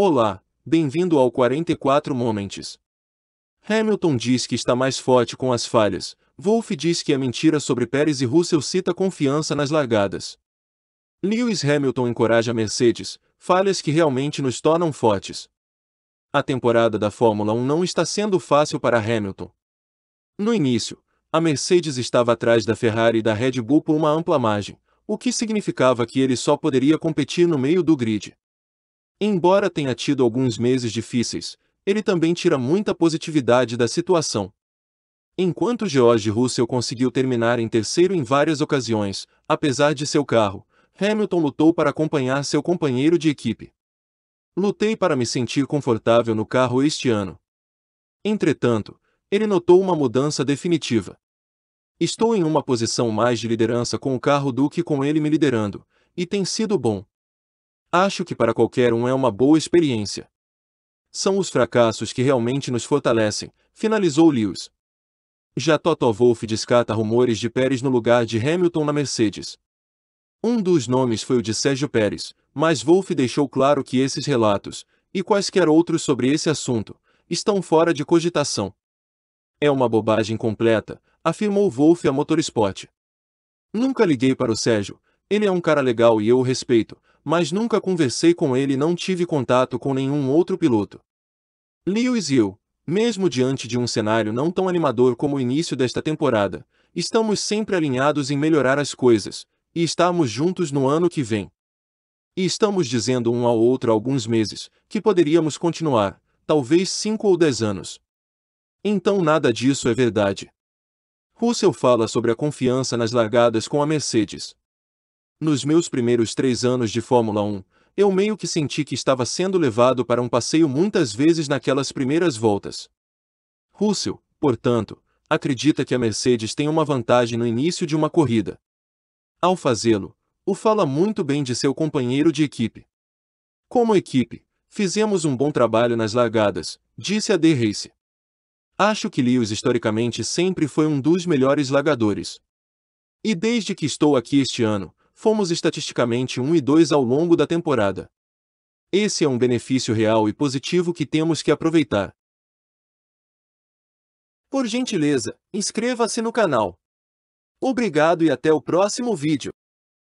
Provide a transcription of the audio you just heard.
Olá, bem-vindo ao 44 Moments. Hamilton diz que está mais forte com as falhas. Wolff diz que é mentira sobre Pérez e Russell cita confiança nas largadas. Lewis Hamilton encoraja Mercedes, falhas que realmente nos tornam fortes. A temporada da Fórmula 1 não está sendo fácil para Hamilton. No início, a Mercedes estava atrás da Ferrari e da Red Bull por uma ampla margem, o que significava que ele só poderia competir no meio do grid. Embora tenha tido alguns meses difíceis, ele também tira muita positividade da situação. Enquanto George Russell conseguiu terminar em terceiro em várias ocasiões, apesar de seu carro, Hamilton lutou para acompanhar seu companheiro de equipe. Lutei para me sentir confortável no carro este ano. Entretanto, ele notou uma mudança definitiva. Estou em uma posição mais de liderança com o carro do que com ele me liderando, e tem sido bom. Acho que para qualquer um é uma boa experiência. São os fracassos que realmente nos fortalecem, finalizou Lewis. Já Toto Wolff descarta rumores de Pérez no lugar de Hamilton na Mercedes. Um dos nomes foi o de Sérgio Pérez, mas Wolff deixou claro que esses relatos, e quaisquer outros sobre esse assunto, estão fora de cogitação. É uma bobagem completa, afirmou Wolff a Motorsport. Nunca liguei para o Sérgio, ele é um cara legal e eu o respeito, mas nunca conversei com ele e não tive contato com nenhum outro piloto. Lewis e eu, mesmo diante de um cenário não tão animador como o início desta temporada, estamos sempre alinhados em melhorar as coisas, e estamos juntos no ano que vem. E estamos dizendo um ao outro há alguns meses que poderíamos continuar, talvez cinco ou dez anos. Então nada disso é verdade. Russell fala sobre a confiança nas largadas com a Mercedes. Nos meus primeiros três anos de Fórmula 1, eu meio que senti que estava sendo levado para um passeio muitas vezes naquelas primeiras voltas. Russell, portanto, acredita que a Mercedes tem uma vantagem no início de uma corrida. Ao fazê-lo, o fala muito bem de seu companheiro de equipe. Como equipe, fizemos um bom trabalho nas largadas, disse a The Race. Acho que Lewis historicamente sempre foi um dos melhores largadores. E desde que estou aqui este ano, fomos estatisticamente 1 e 2 ao longo da temporada. Esse é um benefício real e positivo que temos que aproveitar. Por gentileza, inscreva-se no canal. Obrigado e até o próximo vídeo.